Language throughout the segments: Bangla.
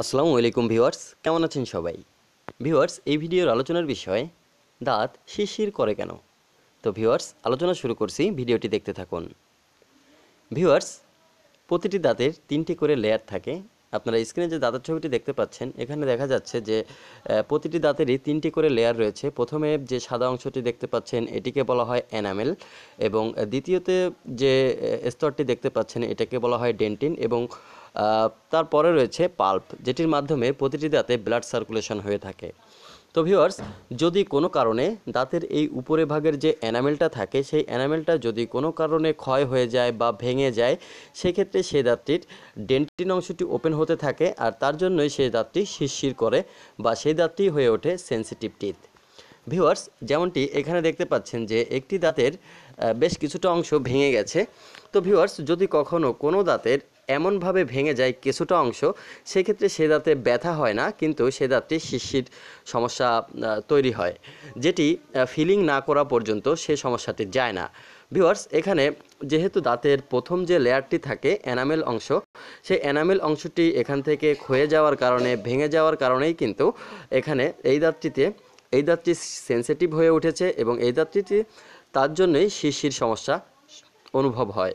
আসসালামু আলাইকুম ভিউয়ার্স কেমন আছেন সবাই ভিউয়ার্স এই ভিডিওর আলোচনার বিষয় দাঁত শিরশির করে কেন তো ভিউয়ার্স আলোচনা শুরু করছি ভিডিওটি দেখতে থাকুন ভিউয়ার্স প্রতিটি দাঁতের তিনটি করে লেয়ার থাকে আপনারা স্ক্রিনে যে দাঁতের ছবিটি দেখতে পাচ্ছেন এখানে দেখা যাচ্ছে যে প্রতিটি দাঁতেরই তিনটি করে লেয়ার রয়েছে প্রথমে যে সাদা অংশটি দেখতে পাচ্ছেন এটিকে বলা হয় এনামেল এবং দ্বিতীয়তে যে স্তরটি দেখতে পাচ্ছেন এটাকে বলা হয় ডেন্টিন এবং তারপরে রয়েছে পাল্প যেটির মাধ্যমে প্রতিটি দাঁতে ব্লাড সার্কুলেশন হয়ে থাকে তো ভিউয়ার্স যদি কোনো কারণে দাঁতের এই উপরে ভাগের যে অ্যানামেলটা থাকে সেই অ্যানামেলটা যদি কোনো কারণে ক্ষয় হয়ে যায় বা ভেঙে যায় সেক্ষেত্রে সেই দাঁতটির ডেন্টিন অংশটি ওপেন হতে থাকে আর তার জন্যই সেই দাঁতটি শিরশির করে বা সেই দাঁতটি হয়ে ওঠে সেন্সিটিভ টিথ ভিউয়ার্স যেমনটি এখানে দেখতে পাচ্ছেন যে একটি দাঁতের বেশ কিছুটা অংশ ভেঙে গেছে তো ভিউয়ার্স যদি কখনও কোনো দাঁতের এমনভাবে ভেঙে যায় কিছুটা অংশ সেক্ষেত্রে সে দাঁতে ব্যথা হয় না কিন্তু সে দাঁতটি শিশির সমস্যা তৈরি হয় যেটি ফিলিং না করা পর্যন্ত সে সমস্যাটি যায় না ভিওয়ার্স এখানে যেহেতু দাঁতের প্রথম যে লেয়ারটি থাকে এনামেল অংশ সেই এনামেল অংশটি এখান থেকে ক্ষয়ে যাওয়ার কারণে ভেঙে যাওয়ার কারণেই কিন্তু এখানে এই দাঁতটিতে এই দাঁতটি সেন্সিটিভ হয়ে উঠেছে এবং এই দাঁতটিতে তার জন্যই শিশির সমস্যা অনুভব হয়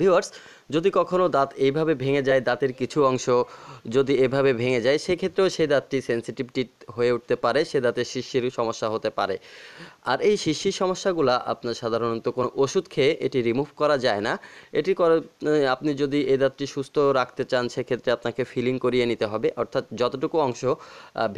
ভিওয়ার্স যদি কখনও দাঁত এইভাবে ভেঙে যায় দাঁতের কিছু অংশ যদি এভাবে ভেঙে যায় সেক্ষেত্রেও সেই দাঁতটি সেন্সিটিভটি হয়ে উঠতে পারে সে দাঁতের শিশির সমস্যা হতে পারে আর এই শিশির সমস্যাগুলো আপনার সাধারণত কোনো ওষুধ খেয়ে এটি রিমুভ করা যায় না এটি আপনি যদি এই দাঁতটি সুস্থ রাখতে চান সেক্ষেত্রে আপনাকে ফিলিং করিয়ে নিতে হবে অর্থাৎ যতটুকু অংশ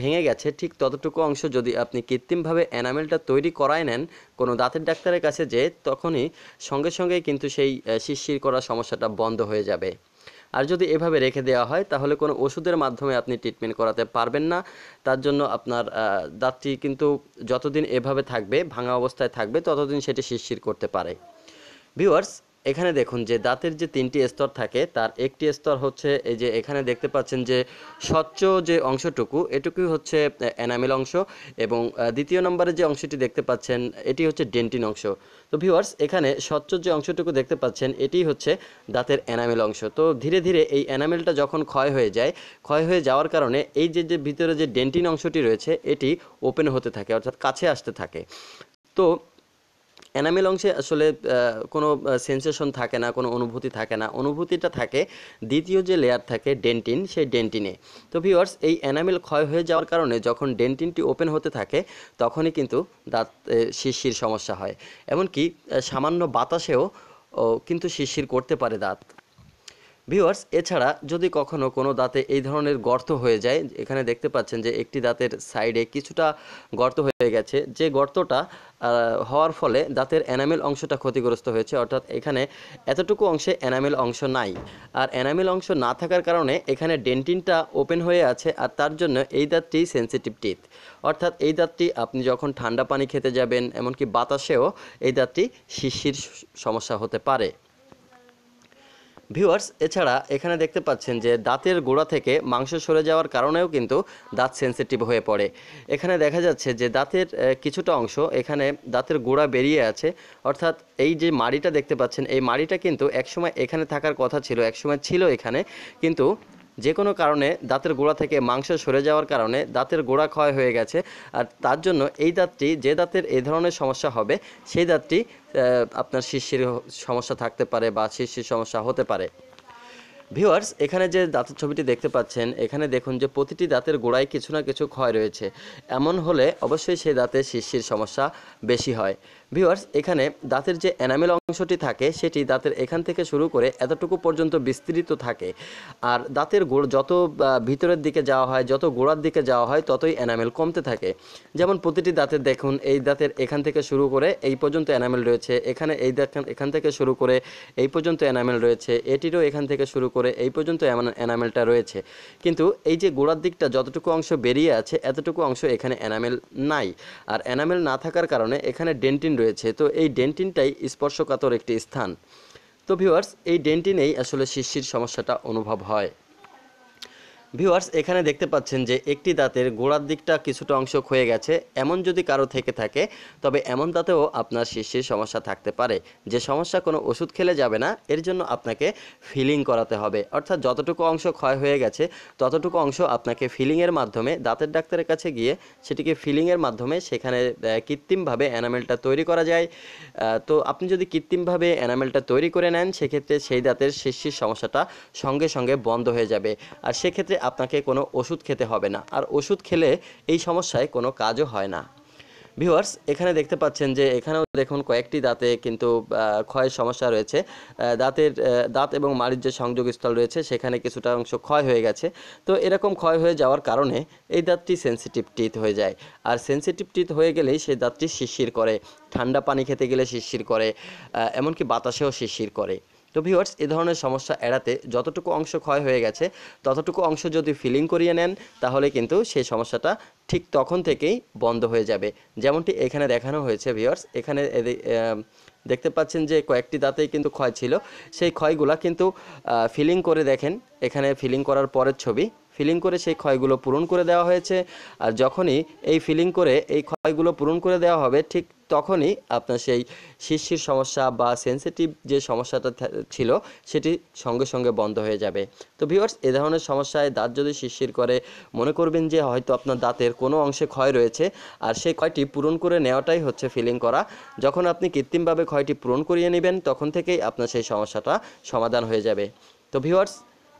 ভেঙে গেছে ঠিক ততটুকু অংশ যদি আপনি কৃত্রিমভাবে এনামেলটা তৈরি করায় নেন কোনো দাঁতের ডাক্তারের কাছে যে তখনই সঙ্গে সঙ্গে কিন্তু সেই শিশির করা সমস্যাটা বন্ধ হয়ে যাবে আর যদি এভাবে রেখে দেওয়া হয় তাহলে কোনো ওষুধের মাধ্যমে আপনি ট্রিটমেন্ট করাতে পারবেন না তার জন্য আপনার দাঁতটি কিন্তু যতদিন এভাবে থাকবে ভাঙা অবস্থায় থাকবে ততদিন সেটি শিরশির করতে পারে ভিউয়ার্স এখানে দেখুন যে দাঁতের যে তিনটি স্তর থাকে তার একটি স্তর হচ্ছে এই যে এখানে দেখতে পাচ্ছেন যে স্বচ্ছ যে অংশটুকু এটুকুই হচ্ছে অ্যানামেল অংশ এবং দ্বিতীয় নম্বরে যে অংশটি দেখতে পাচ্ছেন এটি হচ্ছে ডেন্টিন অংশ তো ভিউয়ার্স এখানে স্বচ্ছ যে অংশটুকু দেখতে পাচ্ছেন এটি হচ্ছে দাঁতের অ্যানামেল অংশ তো ধীরে ধীরে এই অ্যানামেলটা যখন ক্ষয় হয়ে যায় ক্ষয় হয়ে যাওয়ার কারণে এই যে যে ভিতরে যে ডেন্টিন অংশটি রয়েছে এটি ওপেন হতে থাকে অর্থাৎ কাছে আসতে থাকে তো এনামেল অংশে আসলে কোনো সেন্সেশন থাকে না কোনো অনুভূতি থাকে না অনুভূতিটা থাকে দ্বিতীয় যে লেয়ার থাকে ডেন্টিন সেই ডেন্টিনে তো ভিওয়ার্স এই অ্যানামেল ক্ষয় হয়ে যাওয়ার কারণে যখন ডেন্টিনটি ওপেন হতে থাকে তখনই কিন্তু দাঁত শিরশির সমস্যা হয় এমনকি সামান্য বাতাসেও কিন্তু শিরশির করতে পারে দাঁত ভিউয়ার্স এছাড়া যদি কখনও কোনো দাঁতে এই ধরনের গর্ত হয়ে যায় এখানে দেখতে পাচ্ছেন যে একটি দাঁতের সাইডে কিছুটা গর্ত হয়ে গেছে যে গর্তটা হওয়ার ফলে দাঁতের এনামেল অংশটা ক্ষতিগ্রস্ত হয়েছে অর্থাৎ এখানে এতটুকু অংশে এনামেল অংশ নাই আর এনামেল অংশ না থাকার কারণে এখানে ডেন্টিনটা ওপেন হয়ে আছে আর তার জন্য এই দাঁতটি সেন্সিটিভ টিথ অর্থাৎ এই দাঁতটি আপনি যখন ঠান্ডা পানি খেতে যাবেন এমনকি বাতাসেও এই দাঁতটি শিশির সমস্যা হতে পারে ভিউয়ার্স এছাড়া এখানে দেখতে পাচ্ছেন যে দাঁতের গোড়া থেকে মাংস সরে যাওয়ার কারণেও কিন্তু দাঁত সেন্সিটিভ হয়ে পড়ে এখানে দেখা যাচ্ছে যে দাঁতের কিছুটা অংশ এখানে দাঁতের গোড়া বেরিয়ে আছে অর্থাৎ এই যে মাড়িটা দেখতে পাচ্ছেন এই মাড়িটা কিন্তু একসময় এখানে থাকার কথা ছিল একসময় ছিল এখানে কিন্তু যে কোনো কারণে দাঁতের গোড়া থেকে মাংস সরে যাওয়ার কারণে দাঁতের গোড়া ক্ষয় হয়ে গেছে আর তার জন্য এই দাঁতটি যে দাঁতের এই ধরনের সমস্যা হবে সেই দাঁতটি আপনার শিশির সমস্যা থাকতে পারে বা শিশির সমস্যা হতে পারে ভিউয়ার্স এখানে যে দাঁতের ছবিটি দেখতে পাচ্ছেন এখানে দেখুন যে প্রতিটি দাঁতের গোড়ায় কিছু না কিছু ক্ষয় রয়েছে এমন হলে অবশ্যই সেই দাঁতে শিরশির সমস্যা বেশি হয় ভিউয়ার্স এখানে দাঁতের যে এনামেল অংশটি থাকে সেটি দাঁতের এখান থেকে শুরু করে এতটুকু পর্যন্ত বিস্তৃত থাকে আর দাঁতের গোড় যত ভিতরের দিকে যাওয়া হয় যত গোড়ার দিকে যাওয়া হয় ততই এনামেল কমতে থাকে যেমন প্রতিটি দাঁতের দেখুন এই দাঁতের এখান থেকে শুরু করে এই পর্যন্ত এনামেল রয়েছে এখানে এই দাঁত এখান থেকে শুরু করে এই পর্যন্ত এনামেল রয়েছে এটিরও এখান থেকে শুরু করে এই পর্যন্ত এনামেলটা রয়েছে কিন্তু এই যে গোড়ার দিকটা যতটুকু অংশ বেরিয়ে আছে এতটুকু অংশ এখানে এনামেল নাই আর এনামেল না থাকার কারণে এখানে ডেন্টিন রয়েছে তো এই ডেন্টিনটাই স্পর্শকাতর একটি স্থান তো ভিউয়ার্স এই ডেন্টিনেই আসলে শিশির সমস্যাটা অনুভব হয় ভিউয়ার্স এখানে দেখতে পাচ্ছেন যে একটি দাঁতের গোড়ার দিকটা কিছুটা অংশ ক্ষয়ে গেছে এমন যদি কারো থেকে থাকে তবে এমন দাঁতেও আপনার শীর্ষের সমস্যা থাকতে পারে যে সমস্যা কোনো ওষুধ খেলে যাবে না এর জন্য আপনাকে ফিলিং করাতে হবে অর্থাৎ যতটুকু অংশ ক্ষয় হয়ে গেছে ততটুকু অংশ আপনাকে ফিলিংয়ের মাধ্যমে দাঁতের ডাক্তারের কাছে গিয়ে সেটিকে ফিলিংয়ের মাধ্যমে সেখানে কৃত্রিমভাবে অ্যানামেলটা তৈরি করা যায় তো আপনি যদি কৃত্রিমভাবে অ্যানামেলটা তৈরি করে নেন সেক্ষেত্রে সেই দাঁতের শীর্ষের সমস্যাটা সঙ্গে সঙ্গে বন্ধ হয়ে যাবে আর সেক্ষেত্রে আপনাকে কোনো ওষুধ খেতে হবে না আর ওষুধ খেলে এই সমস্যায় কোনো কাজও হয় না ভিউয়ার্স এখানে দেখতে পাচ্ছেন যে এখানেও দেখুন কয়েকটি দাঁতে কিন্তু ক্ষয়ের সমস্যা রয়েছে দাঁতের দাঁত এবং মাড়ির যে সংযোগস্থল রয়েছে সেখানে কিছুটা অংশ ক্ষয় হয়ে গেছে তো এরকম ক্ষয় হয়ে যাওয়ার কারণে এই দাঁতটি সেন্সিটিভ টিথ হয়ে যায় আর সেন্সিটিভ টিথ হয়ে গেলেই সেই দাঁতটি শিরশির করে ঠান্ডা পানি খেতে গেলে শিরশির করে এমনকি বাতাসেও শিরশির করে তো ভিউয়ার্স এ ধরনের সমস্যা এড়াতে যতটুকু অংশ ক্ষয় হয়ে গেছে ততটুকু অংশ যদি ফিলিং করিয়ে নেন তাহলে কিন্তু সেই সমস্যাটা ঠিক তখন থেকেই বন্ধ হয়ে যাবে যেমনটি এখানে দেখানো হয়েছে ভিউয়ার্স এখানে দেখতে পাচ্ছেন যে কয়েকটি দাঁতেই কিন্তু ক্ষয় ছিল সেই ক্ষয়গুলো কিন্তু ফিলিং করে দেখেন এখানে ফিলিং করার পরের ছবি ফিলিং করে সেই ক্ষয়গুলো পূরণ করে দেওয়া হয়েছে আর যখনই এই ফিলিং করে এই ক্ষয়গুলো পূরণ করে দেওয়া হবে ঠিক তখনই আপনার সেই শিশির সমস্যা বা সেন্সিটিভ যে সমস্যাটা ছিল সেটি সঙ্গে সঙ্গে বন্ধ হয়ে যাবে তো ভিউয়ার্স এ ধরনের সমস্যায় দাঁত যদি শিশির করে মনে করবেন যে হয়তো আপনার দাঁতের কোনো অংশে ক্ষয় রয়েছে আর সেই ক্ষয়টি পূরণ করে নেওয়াটাই হচ্ছে ফিলিং করা যখন আপনি কৃত্রিমভাবে ক্ষয়টি পূরণ করিয়ে নেবেন তখন থেকেই আপনার সেই সমস্যাটা সমাধান হয়ে যাবে তো ভিউয়ার্স